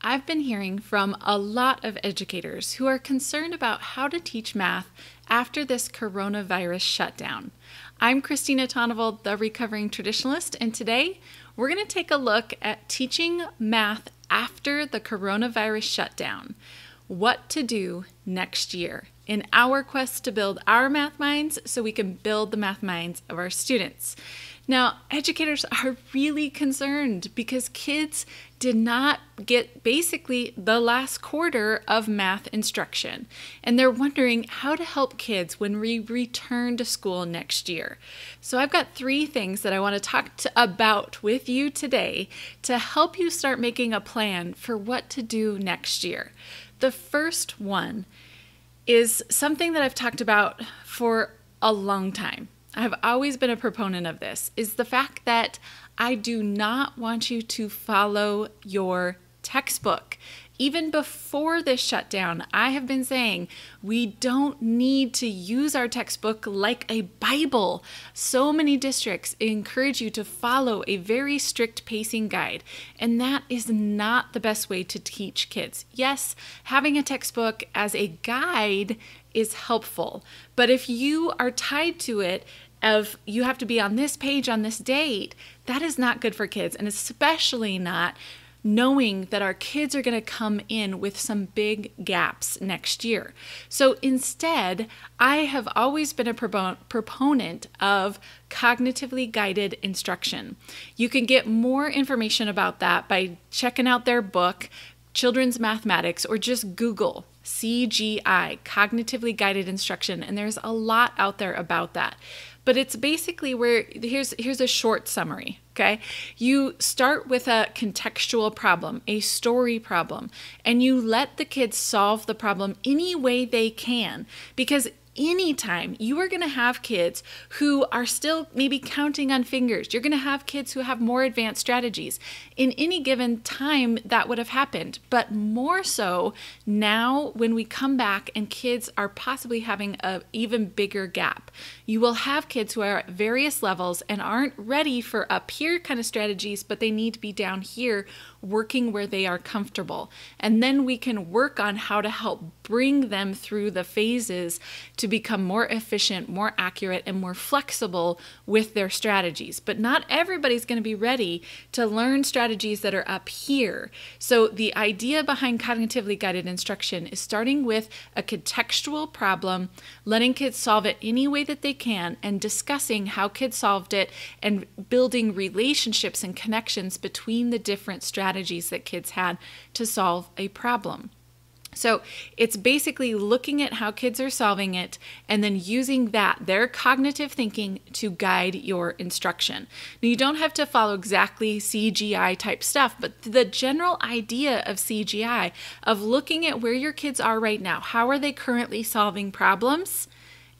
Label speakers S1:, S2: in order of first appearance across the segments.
S1: I've been hearing from a lot of educators who are concerned about how to teach math after this coronavirus shutdown. I'm Christina Toneval, the recovering traditionalist, and today we're going to take a look at teaching math after the coronavirus shutdown, what to do next year in our quest to build our math minds so we can build the math minds of our students. Now, educators are really concerned because kids did not get basically the last quarter of math instruction. And they're wondering how to help kids when we return to school next year. So, I've got three things that I want to talk to, about with you today to help you start making a plan for what to do next year. The first one is something that I've talked about for a long time. I've always been a proponent of this is the fact that I do not want you to follow your textbook. Even before this shutdown, I have been saying we don't need to use our textbook like a Bible. So many districts encourage you to follow a very strict pacing guide, and that is not the best way to teach kids. Yes, having a textbook as a guide is helpful, but if you are tied to it, of you have to be on this page on this date, that is not good for kids, and especially not knowing that our kids are going to come in with some big gaps next year. So instead, I have always been a proponent of cognitively guided instruction. You can get more information about that by checking out their book, Children's Mathematics, or just Google CGI, Cognitively Guided Instruction, and there's a lot out there about that but it's basically where here's here's a short summary okay you start with a contextual problem a story problem and you let the kids solve the problem any way they can because anytime you are going to have kids who are still maybe counting on fingers. You're going to have kids who have more advanced strategies. In any given time, that would have happened. But more so now when we come back and kids are possibly having an even bigger gap. You will have kids who are at various levels and aren't ready for up here kind of strategies, but they need to be down here working where they are comfortable. And then we can work on how to help bring them through the phases to become more efficient, more accurate, and more flexible with their strategies. But not everybody's going to be ready to learn strategies that are up here. So the idea behind cognitively guided instruction is starting with a contextual problem, letting kids solve it any way that they can, and discussing how kids solved it and building relationships and connections between the different strategies strategies that kids had to solve a problem. So it's basically looking at how kids are solving it and then using that, their cognitive thinking, to guide your instruction. Now, you don't have to follow exactly CGI type stuff, but the general idea of CGI, of looking at where your kids are right now, how are they currently solving problems?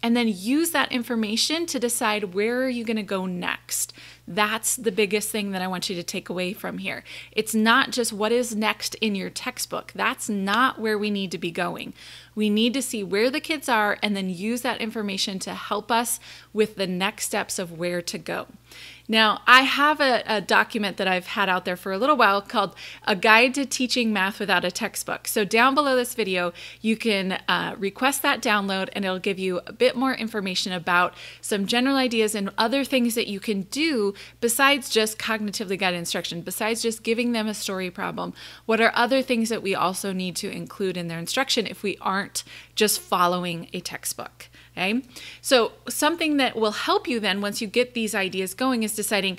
S1: And then use that information to decide where are you going to go next. That's the biggest thing that I want you to take away from here. It's not just what is next in your textbook. That's not where we need to be going. We need to see where the kids are and then use that information to help us with the next steps of where to go. Now, I have a, a, document that I've had out there for a little while called A Guide to Teaching Math Without a Textbook. So, down below this video, you can uh, request that download and it'll give you a bit more information about some general ideas and other things that you can do besides just cognitively guided instruction, besides just giving them a story problem. What are other things that we also need to include in their instruction if we aren't just following a textbook. Okay? So, something that will help you then once you get these ideas going is deciding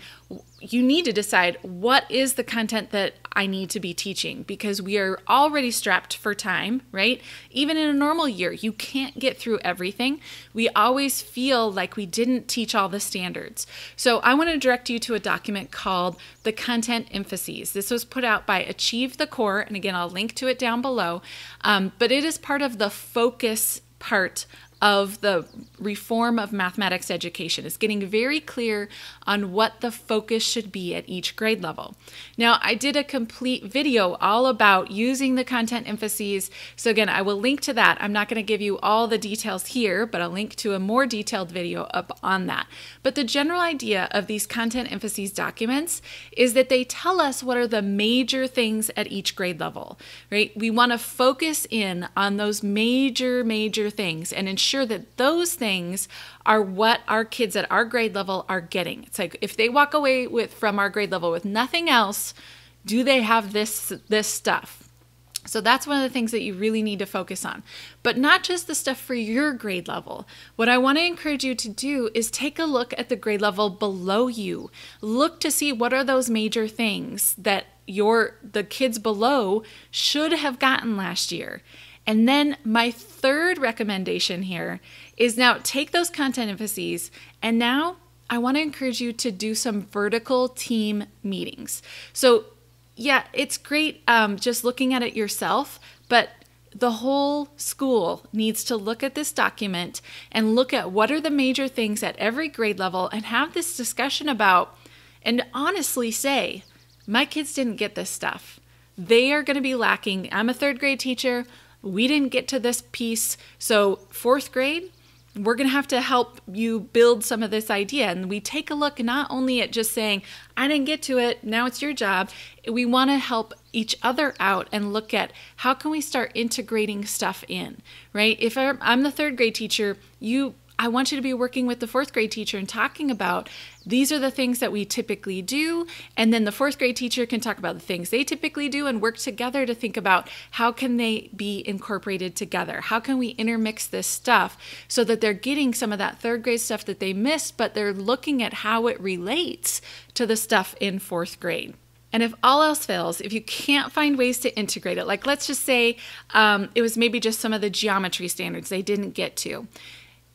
S1: you need to decide what is the content that I need to be teaching because we are already strapped for time, right? Even in a normal year, you can't get through everything. We always feel like we didn't teach all the standards. So I want to direct you to a document called The Content Emphases. This was put out by Achieve the Core, and again, I'll link to it down below. Um, but it is part of the focus part of the reform of mathematics education is getting very clear on what the focus should be at each grade level. Now, I did a complete video all about using the content emphases. So again, I will link to that. I'm not going to give you all the details here, but I'll link to a more detailed video up on that. But the general idea of these content emphases documents is that they tell us what are the major things at each grade level, right? We want to focus in on those major, major things and ensure sure that those things are what our kids at our grade level are getting. It's like if they walk away with from our grade level with nothing else, do they have this this stuff? So that's one of the things that you really need to focus on. But not just the stuff for your grade level. What I want to encourage you to do is take a look at the grade level below you. Look to see what are those major things that your the kids below should have gotten last year and then my third recommendation here is now take those content emphases and now I want to encourage you to do some vertical team meetings. So, yeah, it's great um, just looking at it yourself, but the whole school needs to look at this document and look at what are the major things at every grade level and have this discussion about and honestly say, my kids didn't get this stuff. They are going to be lacking. I'm a third grade teacher we didn't get to this piece. So, fourth grade, we're going to have to help you build some of this idea. And we take a look not only at just saying, I didn't get to it, now it's your job. We want to help each other out and look at how can we start integrating stuff in, right? If I'm the third grade teacher, you I want you to be working with the fourth grade teacher and talking about these are the things that we typically do. And then the fourth grade teacher can talk about the things they typically do and work together to think about how can they be incorporated together? How can we intermix this stuff so that they're getting some of that third grade stuff that they missed, but they're looking at how it relates to the stuff in fourth grade. And if all else fails, if you can't find ways to integrate it, like let's just say um, it was maybe just some of the geometry standards they didn't get to,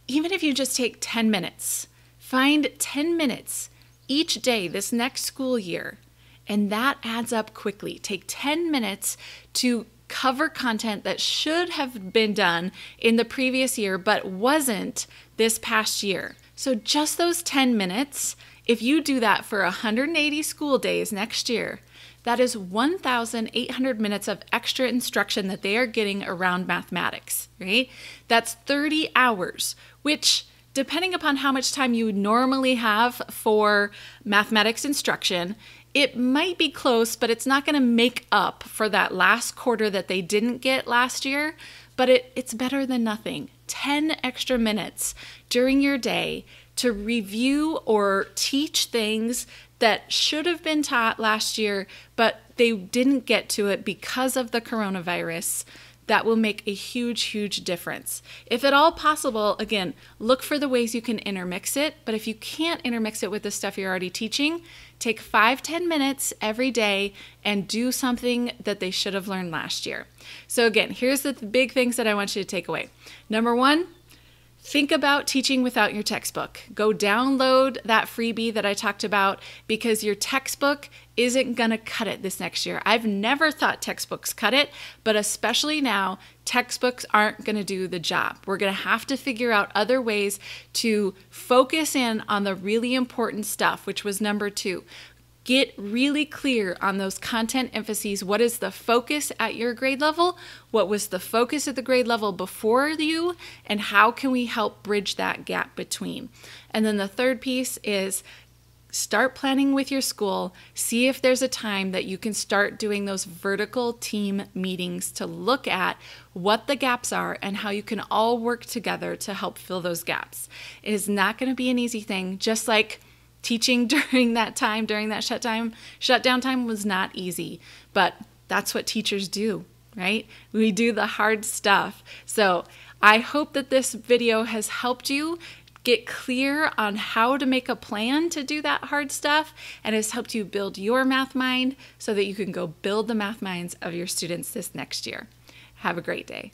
S1: even if you just take 10 minutes, find 10 minutes each day this next school year, and that adds up quickly. Take 10 minutes to cover content that should have been done in the previous year but wasn't this past year. So, just those 10 minutes, if you do that for 180 school days next year, that is 1,800 minutes of extra instruction that they are getting around mathematics, right? That's 30 hours, which, depending upon how much time you normally have for mathematics instruction, it might be close, but it's not going to make up for that last quarter that they didn't get last year. But it, it's better than nothing. 10 extra minutes during your day to review or teach things that should have been taught last year, but they didn't get to it because of the coronavirus that will make a huge, huge difference. If at all possible, again, look for the ways you can intermix it. But if you can't intermix it with the stuff you're already teaching, take five, ten minutes every day and do something that they should have learned last year. So, again, here's the big things that I want you to take away. Number one, Think about teaching without your textbook. Go download that freebie that I talked about because your textbook isn't going to cut it this next year. I've never thought textbooks cut it, but especially now, textbooks aren't going to do the job. We're going to have to figure out other ways to focus in on the really important stuff, which was number two. Get really clear on those content emphases. What is the focus at your grade level? What was the focus at the grade level before you? And how can we help bridge that gap between? And then the third piece is start planning with your school. See if there's a time that you can start doing those vertical team meetings to look at what the gaps are and how you can all work together to help fill those gaps. It is not going to be an easy thing, just like teaching during that time, during that shut time, shutdown time was not easy, but that's what teachers do, right? We do the hard stuff. So I hope that this video has helped you get clear on how to make a plan to do that hard stuff and has helped you build your math mind so that you can go build the math minds of your students this next year. Have a great day.